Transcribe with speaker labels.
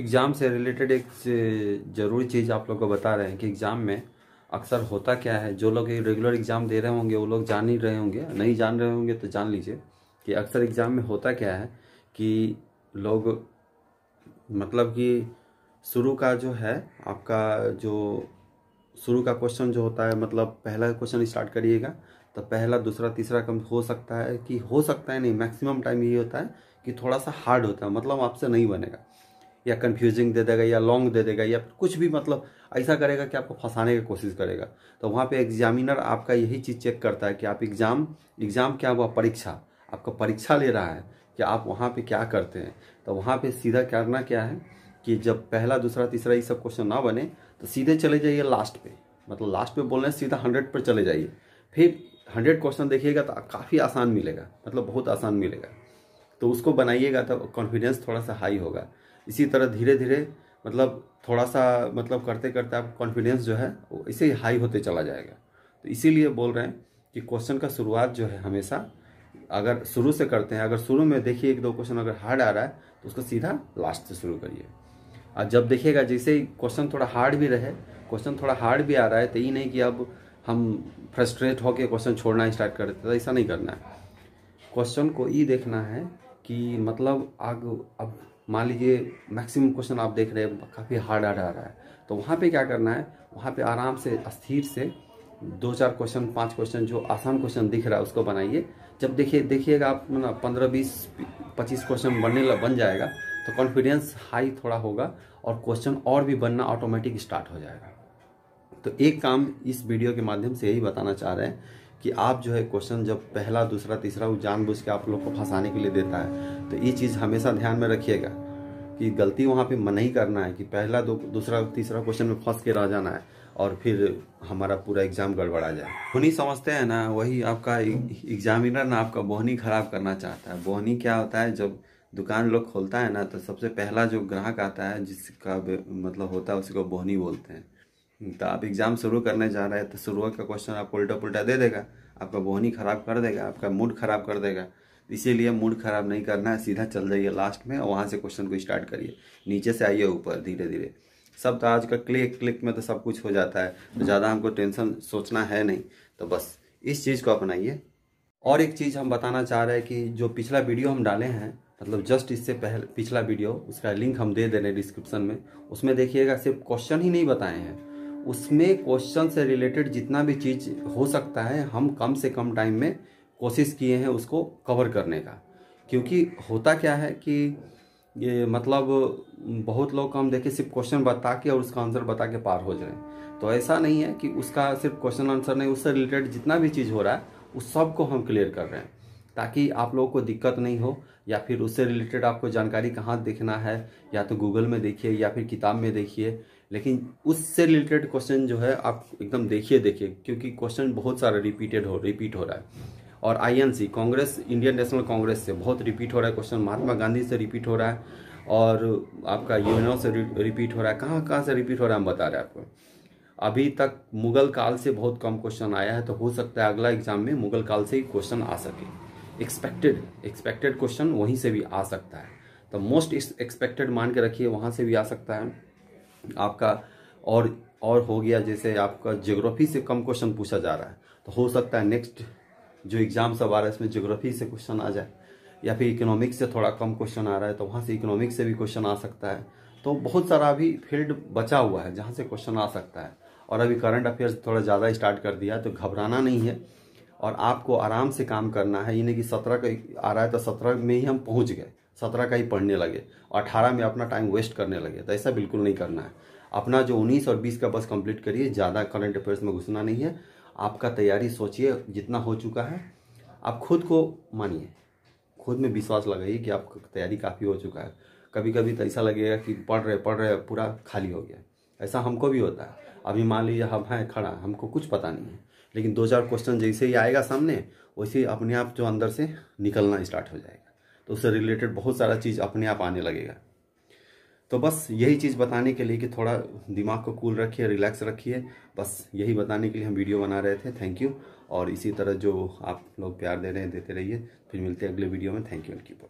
Speaker 1: exam से related एक ज़रूरी चीज़ आप लोग को बता रहे हैं कि एग्ज़ाम में अक्सर होता क्या है जो लोग रेगुलर एग्ज़ाम दे रहे होंगे वो लोग जान ही रहे होंगे नहीं जान रहे होंगे तो जान लीजिए कि अक्सर एग्ज़ाम में होता क्या है कि लोग मतलब कि शुरू का जो है आपका जो शुरू का क्वेश्चन जो होता है मतलब पहला क्वेश्चन स्टार्ट करिएगा तो पहला दूसरा तीसरा कम हो सकता है कि हो सकता है नहीं मैक्सिमम टाइम यही होता है कि थोड़ा सा हार्ड होता है मतलब आपसे नहीं बनेगा या कन्फ्यूजिंग दे देगा या लॉन्ग दे देगा या कुछ भी मतलब ऐसा करेगा कि आपको फंसाने की कोशिश करेगा तो वहाँ पे एग्जामिनर आपका यही चीज़ चेक करता है कि आप एग्ज़ाम एग्ज़ाम क्या हुआ परीक्षा आपका परीक्षा ले रहा है कि आप वहाँ पे क्या करते हैं तो वहाँ पे सीधा करना क्या है कि जब पहला दूसरा तीसरा ये सब क्वेश्चन ना बने तो सीधे चले जाइए लास्ट पर मतलब लास्ट पर बोलने सीधा हंड्रेड पर चले जाइए फिर हंड्रेड क्वेश्चन देखिएगा तो काफ़ी आसान मिलेगा मतलब बहुत आसान मिलेगा तो उसको बनाइएगा तो कॉन्फिडेंस थोड़ा सा हाई होगा इसी तरह धीरे धीरे मतलब थोड़ा सा मतलब करते करते आप कॉन्फिडेंस जो है वो इसे हाई होते चला जाएगा तो इसीलिए बोल रहे हैं कि क्वेश्चन का शुरुआत जो है हमेशा अगर शुरू से करते हैं अगर शुरू में देखिए एक दो क्वेश्चन अगर हार्ड आ रहा है तो उसको सीधा लास्ट से शुरू करिए और जब देखिएगा जैसे ही क्वेश्चन थोड़ा हार्ड भी रहे क्वेश्चन थोड़ा हार्ड भी आ रहा है तो ये नहीं कि अब हम फ्रस्ट्रेट होकर क्वेश्चन छोड़ना स्टार्ट कर देते ऐसा नहीं करना है क्वेश्चन को ये देखना है कि मतलब आग अब मान लीजिए मैक्सिमम क्वेश्चन आप देख रहे हैं काफ़ी हार्ड हार्ड आ रहा है तो वहाँ पे क्या करना है वहाँ पे आराम से स्थिर से दो चार क्वेश्चन पांच क्वेश्चन जो आसान क्वेश्चन दिख रहा है उसको बनाइए जब देखिए देखिएगा आप ना मतलब पंद्रह बीस पच्चीस क्वेश्चन बनने लग बन जाएगा तो कॉन्फिडेंस हाई थोड़ा होगा और क्वेश्चन और भी बनना ऑटोमेटिक स्टार्ट हो जाएगा तो एक काम इस वीडियो के माध्यम से यही बताना चाह रहे हैं कि आप जो है क्वेश्चन जब पहला दूसरा तीसरा वो जानबूझ के आप लोग को फंसाने के लिए देता है तो ये चीज़ हमेशा ध्यान में रखिएगा कि गलती वहाँ पे मन ही करना है कि पहला दो दूसरा तीसरा क्वेश्चन में फंस के रह जाना है और फिर हमारा पूरा एग्जाम गड़बड़ा जाए उन्हीं समझते हैं ना वही आपका एग्जामिनर ना आपका बोहनी खराब करना चाहता है बोहनी क्या होता है जब दुकान लोग खोलता है ना तो सबसे पहला जो ग्राहक आता है जिसका मतलब होता है उसको बोहनी बोलते हैं तो आप एग्ज़ाम शुरू करने जा रहे हैं तो शुरुआत का क्वेश्चन आपको उल्टा पुल्टा दे देगा आपका बोहनी ख़राब कर देगा आपका मूड ख़राब कर देगा इसीलिए मूड ख़राब नहीं करना है सीधा चल जाइए लास्ट में और वहाँ से क्वेश्चन को स्टार्ट करिए नीचे से आइए ऊपर धीरे धीरे सब तो आज का क्लिक क्लिक में तो सब कुछ हो जाता है तो ज़्यादा हमको टेंशन सोचना है नहीं तो बस इस चीज़ को अपनाइए और एक चीज़ हम बताना चाह रहे हैं कि जो पिछला वीडियो हम डाले हैं मतलब जस्ट इससे पहले पिछला वीडियो उसका लिंक हम दे दे रहे हैं डिस्क्रिप्शन में उसमें देखिएगा सिर्फ क्वेश्चन ही नहीं बताए हैं उसमें क्वेश्चन से रिलेटेड जितना भी चीज़ हो सकता है हम कम से कम टाइम में कोशिश किए हैं उसको कवर करने का क्योंकि होता क्या है कि ये मतलब बहुत लोग हम देखें सिर्फ क्वेश्चन बता के और उसका आंसर बता के पार हो जाए तो ऐसा नहीं है कि उसका सिर्फ क्वेश्चन आंसर नहीं उससे रिलेटेड जितना भी चीज़ हो रहा है उस सबको हम क्लियर कर रहे हैं ताकि आप लोगों को दिक्कत नहीं हो या फिर उससे रिलेटेड आपको जानकारी कहाँ देखना है या तो गूगल में देखिए या फिर किताब में देखिए लेकिन उससे रिलेटेड क्वेश्चन जो है आप एकदम देखिए देखिए क्योंकि क्वेश्चन बहुत सारा रिपीटेड हो रिपीट हो रहा है और INC Congress Indian National Congress से बहुत रिपीट हो रहा है क्वेश्चन महात्मा गांधी से रिपीट हो रहा है और आपका यूएनओ से रिपीट हो रहा है कहाँ कहाँ से रिपीट हो रहा है हम बता रहे हैं आपको अभी तक मुगल काल से बहुत कम क्वेश्चन आया है तो हो सकता है अगला एग्जाम में मुगल काल से ही क्वेश्चन आ सके एक्सपेक्टेड एक्सपेक्टेड क्वेश्चन वहीं से भी आ सकता है तो मोस्ट एक्सपेक्टेड मान के रखिए वहाँ से भी आ सकता है आपका और और हो गया जैसे आपका ज्योग्राफी से कम क्वेश्चन पूछा जा रहा है तो हो सकता है नेक्स्ट जो एग्जाम सब आ रहा है इसमें ज्योग्राफी से क्वेश्चन आ जाए या फिर इकोनॉमिक्स से थोड़ा कम क्वेश्चन आ रहा है तो वहाँ से इकोनॉमिक्स से भी क्वेश्चन आ सकता है तो बहुत सारा अभी फील्ड बचा हुआ है जहाँ से क्वेश्चन आ सकता है और अभी करंट अफेयर्स थोड़ा ज़्यादा स्टार्ट कर दिया तो घबराना नहीं है और आपको आराम से काम करना है यानी कि सत्रह का आ रहा है तो सत्रह में ही हम पहुँच गए सत्रह का ही पढ़ने लगे और अठारह में अपना टाइम वेस्ट करने लगे तो ऐसा बिल्कुल नहीं करना है अपना जो उन्नीस और बीस का बस कंप्लीट करिए ज़्यादा करंट अफेयर्स में घुसना नहीं है आपका तैयारी सोचिए जितना हो चुका है आप खुद को मानिए खुद में विश्वास लगाइए कि आपका तैयारी काफ़ी हो चुका है कभी कभी तो ऐसा लगेगा कि पढ़ रहे पढ़ रहे पूरा खाली हो गया ऐसा हमको भी होता है अभी मान लीजिए हम हैं खड़ा हमको कुछ पता नहीं है लेकिन दो चार क्वेश्चन जैसे ही आएगा सामने वैसे ही अपने आप जो अंदर से निकलना स्टार्ट हो जाएगा तो उससे रिलेटेड बहुत सारा चीज़ अपने आप आने लगेगा तो बस यही चीज़ बताने के लिए कि थोड़ा दिमाग को कूल रखिए रिलैक्स रखिए बस यही बताने के लिए हम वीडियो बना रहे थे थैंक यू और इसी तरह जो आप लोग प्यार दे रहे हैं देते रहिए फिर मिलते हैं अगले वीडियो में थैंक यू एंड कीप